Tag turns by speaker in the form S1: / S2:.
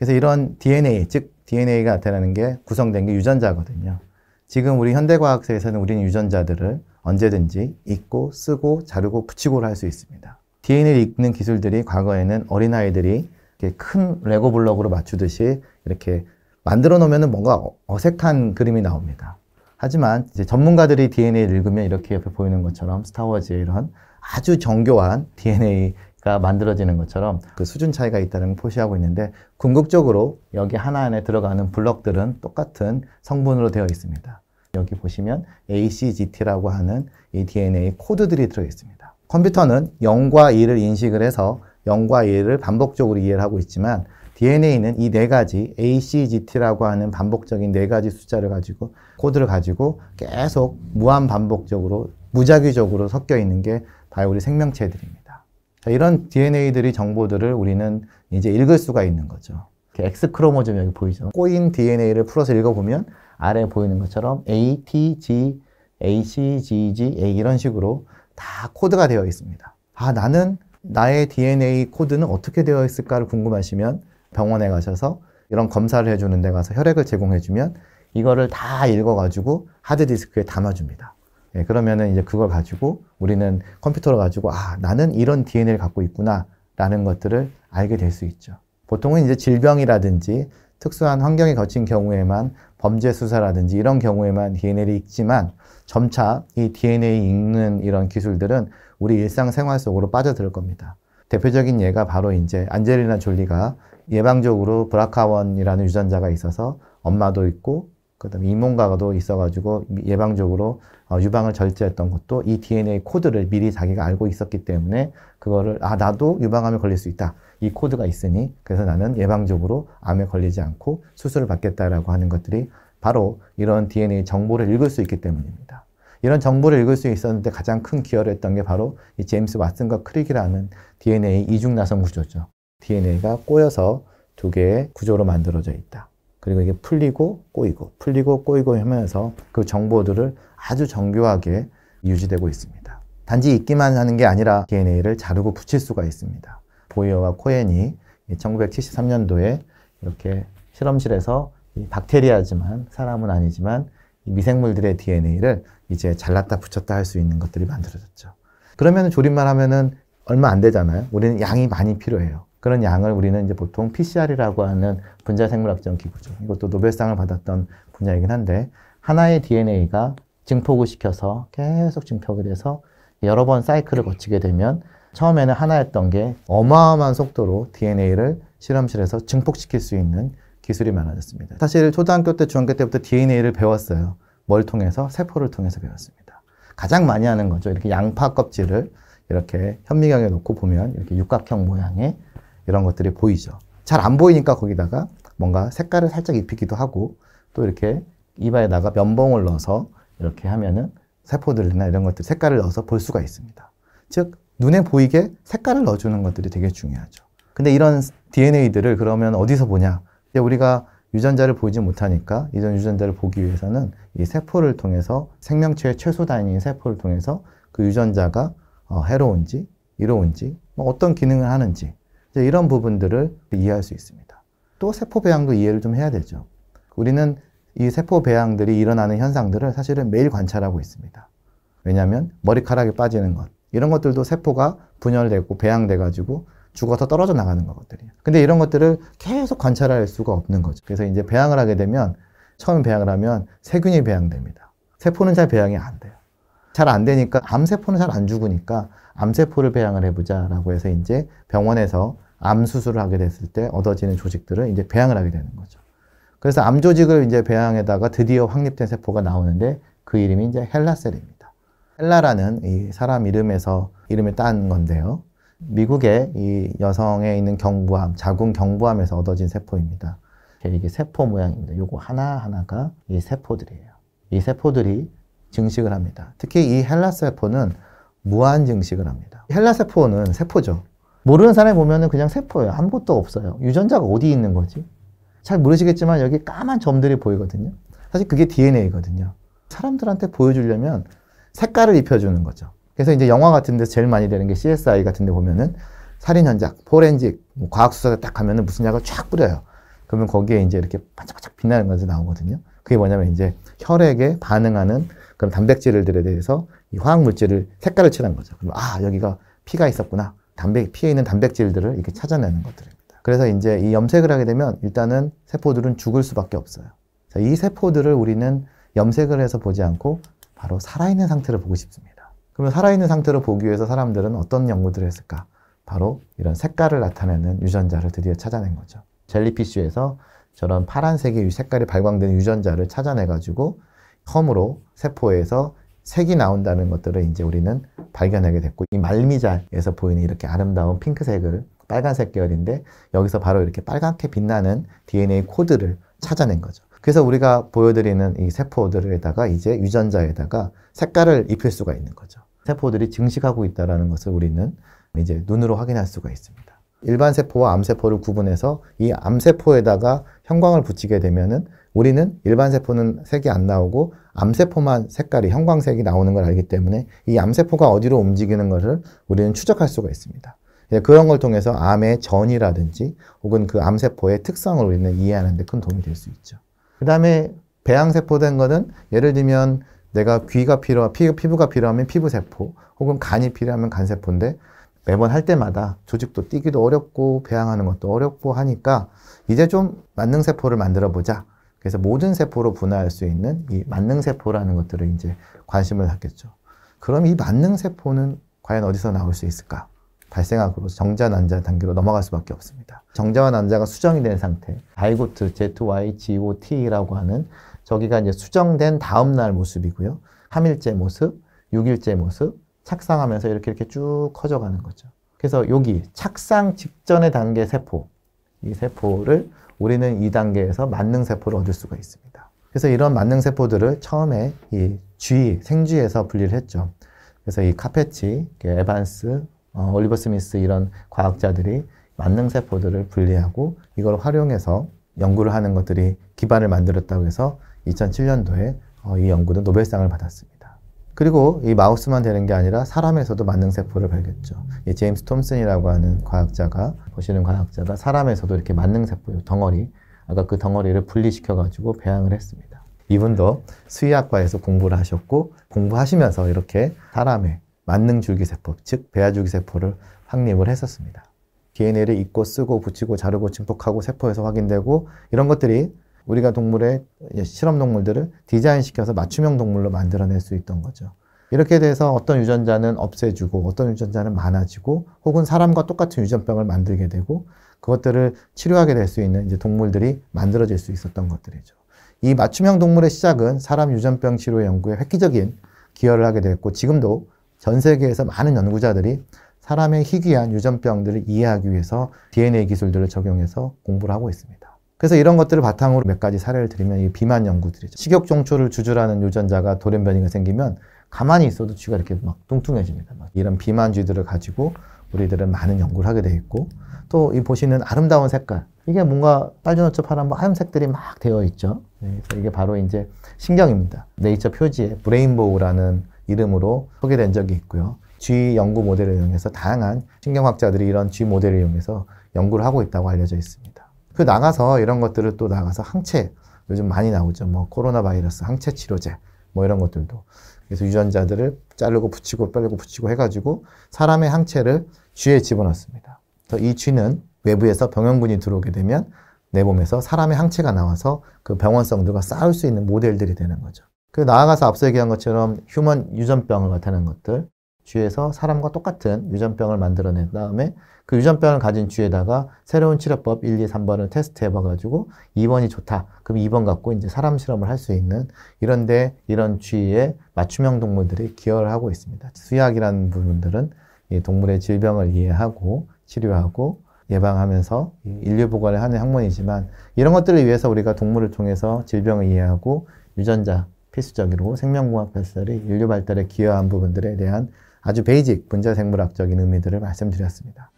S1: 그래서 이런 DNA, 즉 DNA가 나타나는 게 구성된 게 유전자거든요. 지금 우리 현대과학에서는 우리는 유전자들을 언제든지 읽고 쓰고 자르고 붙이고를 할 수 있습니다. DNA를 읽는 기술들이 과거에는 어린아이들이 큰 레고 블럭으로 맞추듯이 이렇게 만들어 놓으면 뭔가 어색한 그림이 나옵니다. 하지만 이제 전문가들이 DNA를 읽으면 이렇게 옆에 보이는 것처럼 스타워즈의 이런 아주 정교한 DNA 가 만들어지는 것처럼 그 수준 차이가 있다는 걸 표시하고 있는데 궁극적으로 여기 하나 안에 들어가는 블럭들은 똑같은 성분으로 되어 있습니다. 여기 보시면 ACGT라고 하는 이 DNA 코드들이 들어 있습니다. 컴퓨터는 0과 2를 인식을 해서 0과 2를 반복적으로 이해를 하고 있지만 DNA는 이 네 가지 ACGT라고 하는 반복적인 네 가지 숫자를 가지고 코드를 가지고 계속 무한 반복적으로 무작위적으로 섞여 있는 게 바이오리 생명체들입니다. 자, 이런 DNA들이 정보들을 우리는 이제 읽을 수가 있는 거죠. X 크로모점 여기 보이죠? 꼬인 DNA를 풀어서 읽어보면 아래 보이는 것처럼 A, T, G, A, C, G, G, A 이런 식으로 다 코드가 되어 있습니다. 아, 나는 나의 DNA 코드는 어떻게 되어 있을까를 궁금하시면 병원에 가셔서 이런 검사를 해주는 데 가서 혈액을 제공해주면 이거를 다 읽어가지고 하드디스크에 담아줍니다. 예, 그러면은 이제 그걸 가지고 우리는 컴퓨터를 가지고 아, 나는 이런 DNA를 갖고 있구나라는 것들을 알게 될 수 있죠. 보통은 이제 질병이라든지 특수한 환경에 거친 경우에만 범죄 수사라든지 이런 경우에만 DNA를 읽지만 점차 이 DNA 읽는 이런 기술들은 우리 일상생활 속으로 빠져들 겁니다. 대표적인 예가 바로 이제 안젤리나 졸리가 예방적으로 브라카원이라는 유전자가 있어서 엄마도 있고 그다음 에 이몽가도 있어가지고 예방적으로 어, 유방을 절제했던 것도 이 DNA 코드를 미리 자기가 알고 있었기 때문에 그거를 아 나도 유방암에 걸릴 수 있다 이 코드가 있으니 그래서 나는 예방적으로 암에 걸리지 않고 수술을 받겠다라고 하는 것들이 바로 이런 DNA 정보를 읽을 수 있기 때문입니다. 이런 정보를 읽을 수 있었는데 가장 큰 기여를 했던 게 바로 이 제임스 왓슨과 크릭이라는 DNA 이중 나선 구조죠. DNA가 꼬여서 두 개의 구조로 만들어져 있다. 그리고 이게 풀리고 꼬이고 풀리고 꼬이고 하면서 그 정보들을 아주 정교하게 유지되고 있습니다. 단지 있기만 하는 게 아니라 DNA를 자르고 붙일 수가 있습니다. 보이어와 코엔이 1973년도에 이렇게 실험실에서 박테리아지만 사람은 아니지만 미생물들의 DNA를 이제 잘랐다 붙였다 할 수 있는 것들이 만들어졌죠. 그러면 조립만 하면은 얼마 안 되잖아요. 우리는 양이 많이 필요해요. 그런 양을 우리는 이제 보통 PCR이라고 하는 분자 생물학적 기구죠. 이것도 노벨상을 받았던 분야이긴 한데 하나의 DNA가 증폭을 시켜서 계속 증폭이 돼서 여러 번 사이클을 거치게 되면 처음에는 하나였던 게 어마어마한 속도로 DNA를 실험실에서 증폭시킬 수 있는 기술이 많아졌습니다. 사실 초등학교 때, 중학교 때부터 DNA를 배웠어요. 뭘 통해서? 세포를 통해서 배웠습니다. 가장 많이 하는 거죠. 이렇게 양파 껍질을 이렇게 현미경에 놓고 보면 이렇게 육각형 모양의 이런 것들이 보이죠. 잘 안 보이니까 거기다가 뭔가 색깔을 살짝 입히기도 하고 또 이렇게 이마에다가 면봉을 넣어서 이렇게 하면은 세포들이나 이런 것들 색깔을 넣어서 볼 수가 있습니다. 즉 눈에 보이게 색깔을 넣어주는 것들이 되게 중요하죠. 근데 이런 DNA들을 그러면 어디서 보냐? 우리가 유전자를 보지 못하니까 이전 유전자를 보기 위해서는 이 세포를 통해서 생명체의 최소 단위인 세포를 통해서 그 유전자가 어, 해로운지 이로운지 뭐 어떤 기능을 하는지 이런 부분들을 이해할 수 있습니다. 또 세포 배양도 이해를 좀 해야 되죠. 우리는 이 세포 배양들이 일어나는 현상들을 사실은 매일 관찰하고 있습니다. 왜냐하면 머리카락이 빠지는 것 이런 것들도 세포가 분열되고 배양돼가지고 죽어서 떨어져 나가는 것들이에요. 근데 이런 것들을 계속 관찰할 수가 없는 거죠. 그래서 이제 배양을 하게 되면 처음 배양을 하면 세균이 배양됩니다. 세포는 잘 배양이 안 돼요. 잘안 되니까 암세포는 잘 안 죽으니까 암세포를 배양을 해보자라고 해서 이제 병원에서 암 수술을 하게 됐을 때 얻어지는 조직들을 이제 배양을 하게 되는 거죠. 그래서 암 조직을 이제 배양에다가 드디어 확립된 세포가 나오는데 그 이름이 이제 헬라셀입니다. 헬라라는 이 사람 이름에서 이름을 딴 건데요. 미국의 이 여성에 있는 경부암, 자궁 경부암에서 얻어진 세포입니다. 이게 세포 모양입니다. 요거 하나하나가 이 세포들이에요. 이 세포들이 증식을 합니다. 특히 이 헬라세포는 무한 증식을 합니다. 헬라세포는 세포죠. 모르는 사람이 보면 그냥 세포예요. 아무것도 없어요. 유전자가 어디 있는 거지? 잘 모르시겠지만 여기 까만 점들이 보이거든요. 사실 그게 DNA거든요. 사람들한테 보여주려면 색깔을 입혀주는 거죠. 그래서 이제 영화 같은 데서 제일 많이 되는 게 CSI 같은 데 보면은 살인 현장, 포렌식, 뭐과학수사딱하면은 무슨 약을 쫙 뿌려요. 그러면 거기에 이제 이렇게 반짝반짝 빛나는 것이 나오거든요. 그게 뭐냐면 이제 혈액에 반응하는 그럼 단백질들에 대해서 이 화학 물질을 색깔을 칠한 거죠. 그럼 아 여기가 피가 있었구나. 단백 피에 있는 단백질들을 이렇게 찾아내는 것들입니다. 그래서 이제 이 염색을 하게 되면 일단은 세포들은 죽을 수밖에 없어요. 자, 이 세포들을 우리는 염색을 해서 보지 않고 바로 살아있는 상태를 보고 싶습니다. 그러면 살아있는 상태를 보기 위해서 사람들은 어떤 연구들을 했을까? 바로 이런 색깔을 나타내는 유전자를 드디어 찾아낸 거죠. 젤리피쉬에서 저런 파란색의 색깔이 발광되는 유전자를 찾아내가지고 컴으로 세포에서 색이 나온다는 것들을 이제 우리는 발견하게 됐고 이 말미잘에서 보이는 이렇게 아름다운 핑크색을 빨간색 계열인데 여기서 바로 이렇게 빨갛게 빛나는 DNA 코드를 찾아낸 거죠. 그래서 우리가 보여드리는 이 세포들에다가 이제 유전자에다가 색깔을 입힐 수가 있는 거죠. 세포들이 증식하고 있다는 것을 우리는 이제 눈으로 확인할 수가 있습니다. 일반 세포와 암세포를 구분해서 이 암세포에다가 형광을 붙이게 되면은 우리는 일반 세포는 색이 안 나오고 암세포만 색깔이 형광색이 나오는 걸 알기 때문에 이 암세포가 어디로 움직이는 것을 우리는 추적할 수가 있습니다. 예, 그런 걸 통해서 암의 전이라든지 혹은 그 암세포의 특성을 우리는 이해하는 데 큰 도움이 될 수 있죠. 그 다음에 배양세포된 것은 예를 들면 내가 귀가 필요, 하 피, 피부가 필요하면 피부세포 혹은 간이 필요하면 간세포인데 매번 할 때마다 조직도 뛰기도 어렵고 배양하는 것도 어렵고 하니까 이제 좀 만능세포를 만들어 보자 그래서 모든 세포로 분화할 수 있는 이 만능 세포라는 것들을 이제 관심을 갖겠죠. 그럼 이 만능 세포는 과연 어디서 나올 수 있을까? 발생학으로 정자 난자 단계로 넘어갈 수밖에 없습니다. 정자와 난자가 수정이 된 상태, 다이고트 ZYGOT라고 하는 저기가 이제 수정된 다음 날 모습이고요. 3일째 모습, 6일째 모습, 착상하면서 이렇게 이렇게 쭉 커져가는 거죠. 그래서 여기 착상 직전의 단계 세포, 이 세포를 우리는 이단계에서 만능세포를 얻을 수가 있습니다. 그래서 이런 만능세포들을 처음에 이 쥐, 생쥐에서 분리를 했죠. 그래서 이 카페치, 에반스, 어, 올리버 스미스 이런 과학자들이 만능세포들을 분리하고 이걸 활용해서 연구를 하는 것들이 기반을 만들었다고 해서 2007년도에 어, 이 연구는 노벨상을 받았습니다. 그리고 이 마우스만 되는 게 아니라 사람에서도 만능세포를 발견했죠. 이 제임스 톰슨이라고 하는 과학자가, 보시는 과학자가 사람에서도 이렇게 만능세포, 덩어리, 아까 그 덩어리를 분리시켜가지고 배양을 했습니다. 이분도 수의학과에서 공부를 하셨고, 공부하시면서 이렇게 사람의 만능줄기세포, 즉, 배아줄기세포를 확립을 했었습니다. DNA를 읽고 쓰고 붙이고 자르고 침복하고 세포에서 확인되고 이런 것들이 우리가 동물의 실험 동물들을 디자인시켜서 맞춤형 동물로 만들어낼 수 있던 거죠. 이렇게 돼서 어떤 유전자는 없애주고 어떤 유전자는 많아지고 혹은 사람과 똑같은 유전병을 만들게 되고 그것들을 치료하게 될 수 있는 이제 동물들이 만들어질 수 있었던 것들이죠. 이 맞춤형 동물의 시작은 사람 유전병 치료 연구에 획기적인 기여를 하게 됐고 지금도 전 세계에서 많은 연구자들이 사람의 희귀한 유전병들을 이해하기 위해서 DNA 기술들을 적용해서 공부를 하고 있습니다. 그래서 이런 것들을 바탕으로 몇 가지 사례를 드리면 이 비만 연구들이죠. 식욕종초를 주주라는 유전자가 돌연변이가 생기면 가만히 있어도 쥐가 이렇게 막 뚱뚱해집니다. 막 이런 비만쥐들을 가지고 우리들은 많은 연구를 하게 돼 있고 또 이 보시는 아름다운 색깔 이게 뭔가 빨주노초 파란 뭐 하얀색들이 막 되어 있죠. 네, 그래서 이게 바로 이제 신경입니다. 네이처 표지에 브레인보우라는 이름으로 소개된 적이 있고요. 쥐 연구 모델을 이용해서 다양한 신경학자들이 이런 쥐 모델을 이용해서 연구를 하고 있다고 알려져 있습니다. 그 나가서 이런 것들을 또 나가서 항체 요즘 많이 나오죠. 뭐 코로나 바이러스 항체 치료제 뭐 이런 것들도 그래서 유전자들을 자르고 붙이고 빼고 붙이고 해가지고 사람의 항체를 쥐에 집어넣습니다. 그래서 이 쥐는 외부에서 병원군이 들어오게 되면 내 몸에서 사람의 항체가 나와서 그 병원성들과 싸울 수 있는 모델들이 되는 거죠. 그 나아가서 앞서 얘기한 것처럼 휴먼 유전병을 나타낸 것들, 쥐에서 사람과 똑같은 유전병을 만들어낸 다음에 그 유전병을 가진 쥐에다가 새로운 치료법 1, 2, 3번을 테스트해봐가지고 2번이 좋다. 그럼 2번 갖고 이제 사람 실험을 할 수 있는 이런데 이런 쥐의 맞춤형 동물들이 기여를 하고 있습니다. 수의학이라는 부분들은 이 동물의 질병을 이해하고 치료하고 예방하면서 인류 보관을 하는 학문이지만 이런 것들을 위해서 우리가 동물을 통해서 질병을 이해하고 유전자 필수적으로 생명공학 발달이 인류 발달에 기여한 부분들에 대한 아주 베이직 분자생물학적인 의미들을 말씀드렸습니다.